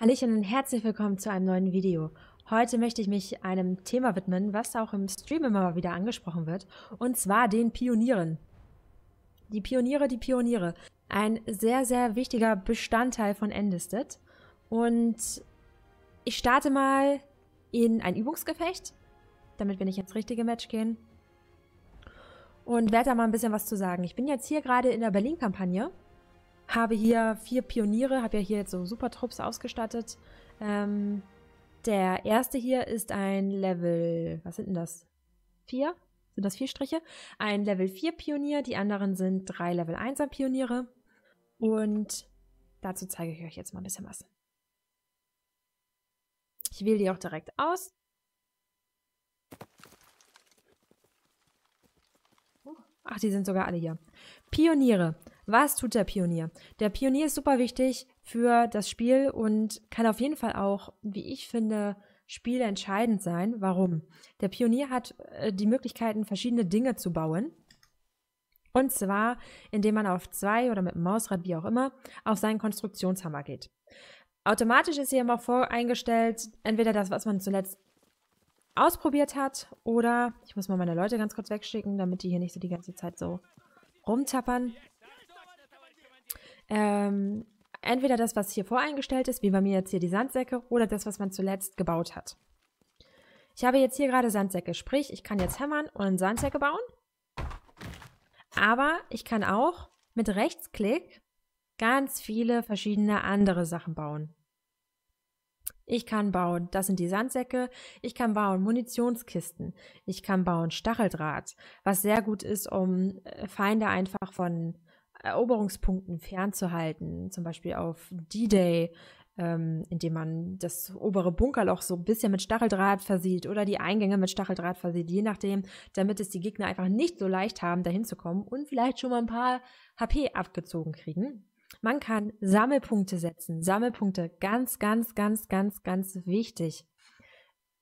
Hallöchen und herzlich willkommen zu einem neuen Video. Heute möchte ich mich einem Thema widmen, was auch im Stream immer mal wieder angesprochen wird, und zwar den Pionieren. Die Pioniere, die Pioniere. Ein sehr, sehr wichtiger Bestandteil von Endisted. Und ich starte mal in ein Übungsgefecht, damit wir nicht ins richtige Match gehen. Und werde da mal ein bisschen was zu sagen. Ich bin jetzt hier gerade in der Berlin-Kampagne habe hier vier Pioniere, habe ja hier jetzt so super Trupps ausgestattet. Ähm, der erste hier ist ein Level, was sind denn das? Vier? Sind das vier Striche? Ein Level 4 Pionier, die anderen sind drei Level 1er Pioniere. Und dazu zeige ich euch jetzt mal ein bisschen was. Ich wähle die auch direkt aus. Ach, die sind sogar alle hier. Pioniere. Was tut der Pionier? Der Pionier ist super wichtig für das Spiel und kann auf jeden Fall auch, wie ich finde, Spiele entscheidend sein. Warum? Der Pionier hat äh, die Möglichkeiten, verschiedene Dinge zu bauen. Und zwar, indem man auf zwei oder mit dem Mausrad, wie auch immer, auf seinen Konstruktionshammer geht. Automatisch ist hier immer voreingestellt, entweder das, was man zuletzt ausprobiert hat, oder ich muss mal meine Leute ganz kurz wegschicken, damit die hier nicht so die ganze Zeit so rumtappern ähm, entweder das, was hier voreingestellt ist, wie bei mir jetzt hier die Sandsäcke, oder das, was man zuletzt gebaut hat. Ich habe jetzt hier gerade Sandsäcke, sprich, ich kann jetzt hämmern und Sandsäcke bauen. Aber ich kann auch mit Rechtsklick ganz viele verschiedene andere Sachen bauen. Ich kann bauen, das sind die Sandsäcke, ich kann bauen Munitionskisten, ich kann bauen Stacheldraht, was sehr gut ist, um äh, Feinde einfach von Eroberungspunkten fernzuhalten, zum Beispiel auf D-Day, ähm, indem man das obere Bunkerloch so ein bisschen mit Stacheldraht versieht oder die Eingänge mit Stacheldraht versieht, je nachdem, damit es die Gegner einfach nicht so leicht haben, dahin zu kommen und vielleicht schon mal ein paar HP abgezogen kriegen. Man kann Sammelpunkte setzen. Sammelpunkte, ganz, ganz, ganz, ganz, ganz wichtig.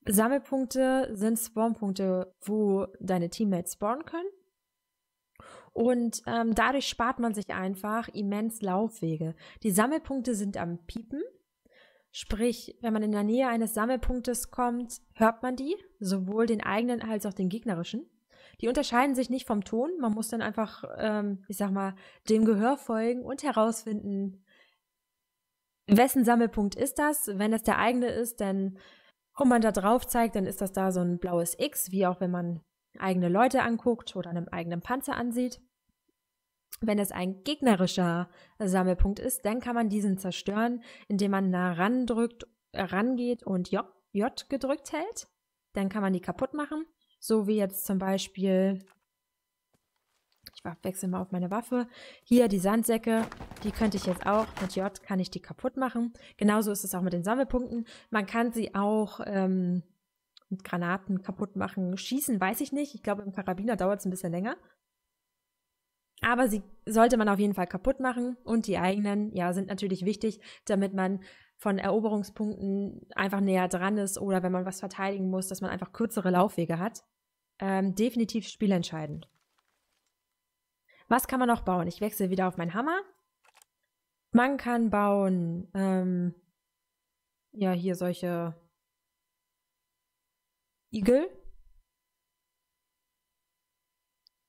Sammelpunkte sind Spawnpunkte, wo deine Teammates spawnen können und ähm, dadurch spart man sich einfach immens Laufwege. Die Sammelpunkte sind am Piepen. Sprich, wenn man in der Nähe eines Sammelpunktes kommt, hört man die, sowohl den eigenen als auch den gegnerischen. Die unterscheiden sich nicht vom Ton. Man muss dann einfach, ähm, ich sag mal, dem Gehör folgen und herausfinden, wessen Sammelpunkt ist das. Wenn es der eigene ist, dann, wenn man da drauf zeigt, dann ist das da so ein blaues X, wie auch wenn man eigene Leute anguckt oder einem eigenen Panzer ansieht. Wenn es ein gegnerischer Sammelpunkt ist, dann kann man diesen zerstören, indem man nah randrückt, äh, rangeht und J, J gedrückt hält. Dann kann man die kaputt machen. So wie jetzt zum Beispiel, ich wechsle mal auf meine Waffe, hier die Sandsäcke, die könnte ich jetzt auch, mit J kann ich die kaputt machen. Genauso ist es auch mit den Sammelpunkten. Man kann sie auch ähm, mit Granaten kaputt machen. Schießen weiß ich nicht, ich glaube im Karabiner dauert es ein bisschen länger. Aber sie sollte man auf jeden Fall kaputt machen und die eigenen, ja, sind natürlich wichtig, damit man von Eroberungspunkten einfach näher dran ist oder wenn man was verteidigen muss, dass man einfach kürzere Laufwege hat. Ähm, definitiv spielentscheidend. Was kann man noch bauen? Ich wechsle wieder auf meinen Hammer. Man kann bauen, ähm, ja, hier solche Igel.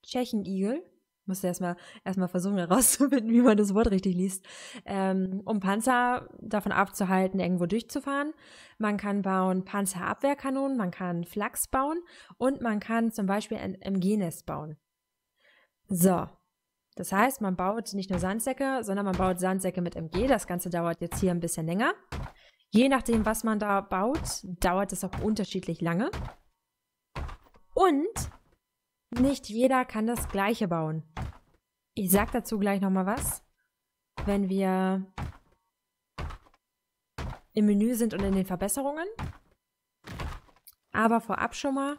Tschechen-Igel. Ich musste erstmal erstmal versuchen herauszufinden, wie man das Wort richtig liest, ähm, um Panzer davon abzuhalten, irgendwo durchzufahren. Man kann bauen Panzerabwehrkanonen, man kann Flachs bauen und man kann zum Beispiel ein MG-Nest bauen. So. Das heißt, man baut nicht nur Sandsäcke, sondern man baut Sandsäcke mit MG. Das Ganze dauert jetzt hier ein bisschen länger. Je nachdem, was man da baut, dauert es auch unterschiedlich lange. Und nicht jeder kann das gleiche bauen. Ich sag dazu gleich nochmal was, wenn wir im Menü sind und in den Verbesserungen. Aber vorab schon mal,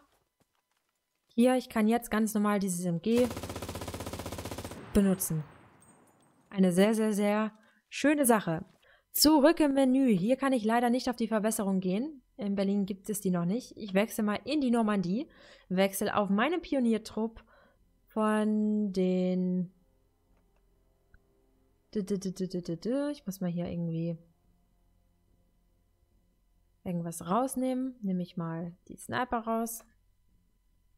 hier, ich kann jetzt ganz normal dieses MG benutzen. Eine sehr, sehr, sehr schöne Sache. Zurück im Menü. Hier kann ich leider nicht auf die Verbesserung gehen. In Berlin gibt es die noch nicht. Ich wechsle mal in die Normandie, wechsle auf meinen Pioniertrupp von den ich muss mal hier irgendwie irgendwas rausnehmen. Nehme ich mal die Sniper raus.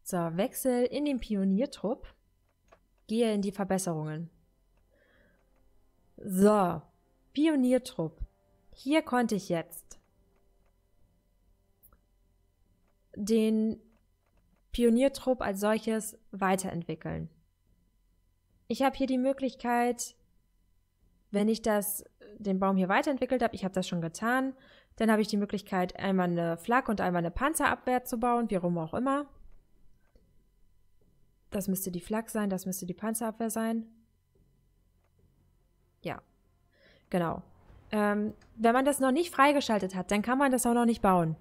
So, Wechsel in den Pioniertrupp. Gehe in die Verbesserungen. So, Pioniertrupp. Hier konnte ich jetzt den Pioniertrupp als solches weiterentwickeln. Ich habe hier die Möglichkeit, wenn ich das, äh, den Baum hier weiterentwickelt habe, ich habe das schon getan, dann habe ich die Möglichkeit, einmal eine Flak und einmal eine Panzerabwehr zu bauen, wie rum auch immer. Das müsste die Flak sein, das müsste die Panzerabwehr sein. Ja, genau. Ähm, wenn man das noch nicht freigeschaltet hat, dann kann man das auch noch nicht bauen.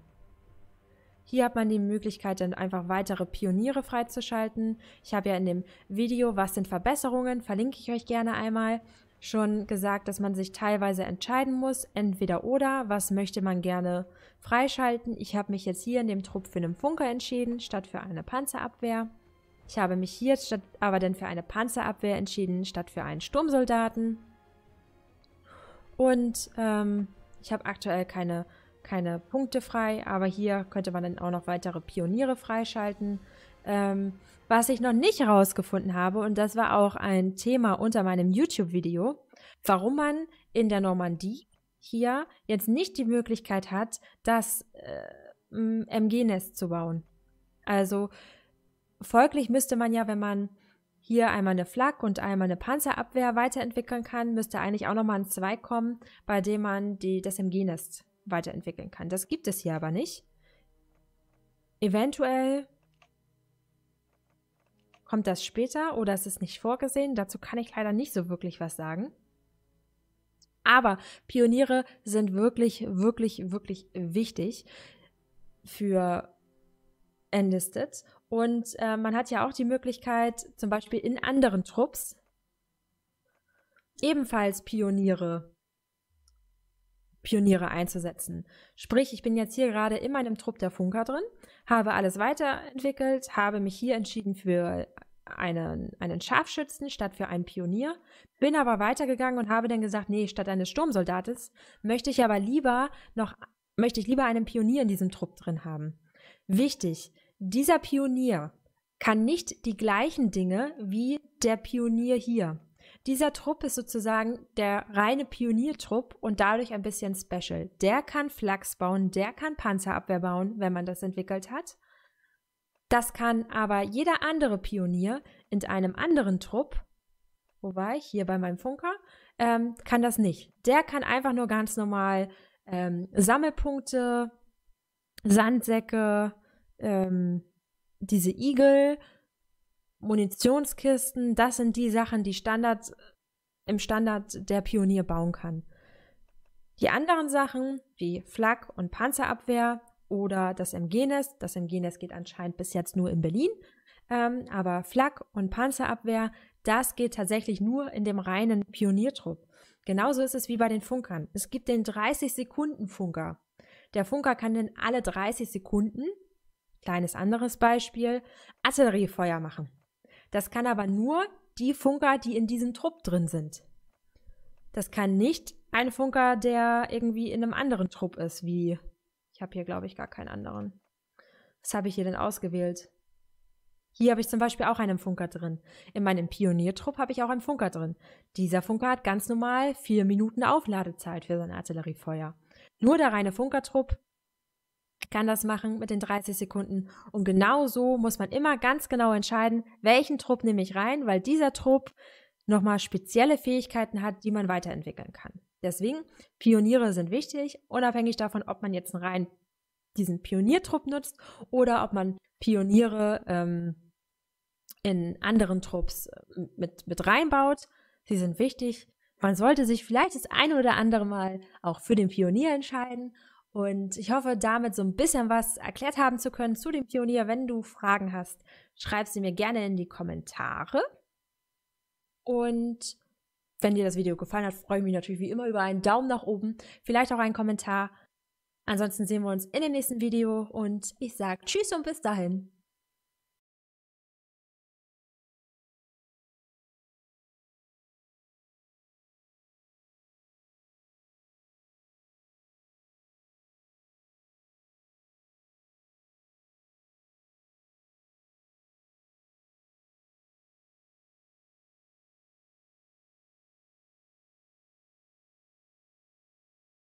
Hier hat man die Möglichkeit, dann einfach weitere Pioniere freizuschalten. Ich habe ja in dem Video, was sind Verbesserungen, verlinke ich euch gerne einmal schon gesagt, dass man sich teilweise entscheiden muss, entweder oder, was möchte man gerne freischalten. Ich habe mich jetzt hier in dem Trupp für einen Funker entschieden, statt für eine Panzerabwehr. Ich habe mich hier statt, aber dann für eine Panzerabwehr entschieden, statt für einen Sturmsoldaten. Und ähm, ich habe aktuell keine, keine Punkte frei, aber hier könnte man dann auch noch weitere Pioniere freischalten. Ähm, was ich noch nicht herausgefunden habe, und das war auch ein Thema unter meinem YouTube-Video, warum man in der Normandie hier jetzt nicht die Möglichkeit hat, das äh, MG-Nest zu bauen. Also folglich müsste man ja, wenn man hier einmal eine Flak und einmal eine Panzerabwehr weiterentwickeln kann, müsste eigentlich auch nochmal ein Zweig kommen, bei dem man die, das MG-Nest weiterentwickeln kann. Das gibt es hier aber nicht. Eventuell Kommt das später oder ist es nicht vorgesehen? Dazu kann ich leider nicht so wirklich was sagen. Aber Pioniere sind wirklich, wirklich, wirklich wichtig für Enlisted. Und äh, man hat ja auch die Möglichkeit, zum Beispiel in anderen Trupps ebenfalls Pioniere Pioniere einzusetzen. Sprich, ich bin jetzt hier gerade in meinem Trupp der Funker drin, habe alles weiterentwickelt, habe mich hier entschieden für einen, einen Scharfschützen statt für einen Pionier, bin aber weitergegangen und habe dann gesagt, nee, statt eines Sturmsoldates möchte ich aber lieber noch, möchte ich lieber einen Pionier in diesem Trupp drin haben. Wichtig, dieser Pionier kann nicht die gleichen Dinge wie der Pionier hier. Dieser Trupp ist sozusagen der reine Pioniertrupp und dadurch ein bisschen special. Der kann Flachs bauen, der kann Panzerabwehr bauen, wenn man das entwickelt hat. Das kann aber jeder andere Pionier in einem anderen Trupp, wo war ich? Hier bei meinem Funker, ähm, kann das nicht. Der kann einfach nur ganz normal ähm, Sammelpunkte, Sandsäcke, ähm, diese Igel Munitionskisten, das sind die Sachen, die Standard im Standard der Pionier bauen kann. Die anderen Sachen wie Flak und Panzerabwehr oder das MG-Nest, das MG-Nest geht anscheinend bis jetzt nur in Berlin, ähm, aber Flak und Panzerabwehr, das geht tatsächlich nur in dem reinen Pioniertrupp. Genauso ist es wie bei den Funkern. Es gibt den 30-Sekunden-Funker. Der Funker kann dann alle 30 Sekunden, kleines anderes Beispiel, Artilleriefeuer machen. Das kann aber nur die Funker, die in diesem Trupp drin sind. Das kann nicht ein Funker, der irgendwie in einem anderen Trupp ist, wie ich habe hier, glaube ich, gar keinen anderen. Was habe ich hier denn ausgewählt? Hier habe ich zum Beispiel auch einen Funker drin. In meinem Pioniertrupp habe ich auch einen Funker drin. Dieser Funker hat ganz normal vier Minuten Aufladezeit für sein Artilleriefeuer. Nur der reine Funkertrupp kann das machen mit den 30 Sekunden. Und genau so muss man immer ganz genau entscheiden, welchen Trupp nehme ich rein, weil dieser Trupp nochmal spezielle Fähigkeiten hat, die man weiterentwickeln kann. Deswegen, Pioniere sind wichtig, unabhängig davon, ob man jetzt einen rein diesen Pioniertrupp nutzt oder ob man Pioniere ähm, in anderen Trupps äh, mit, mit reinbaut. Sie sind wichtig. Man sollte sich vielleicht das eine oder andere Mal auch für den Pionier entscheiden und ich hoffe, damit so ein bisschen was erklärt haben zu können zu dem Pionier. Wenn du Fragen hast, schreib sie mir gerne in die Kommentare. Und wenn dir das Video gefallen hat, freue ich mich natürlich wie immer über einen Daumen nach oben, vielleicht auch einen Kommentar. Ansonsten sehen wir uns in dem nächsten Video und ich sage Tschüss und bis dahin.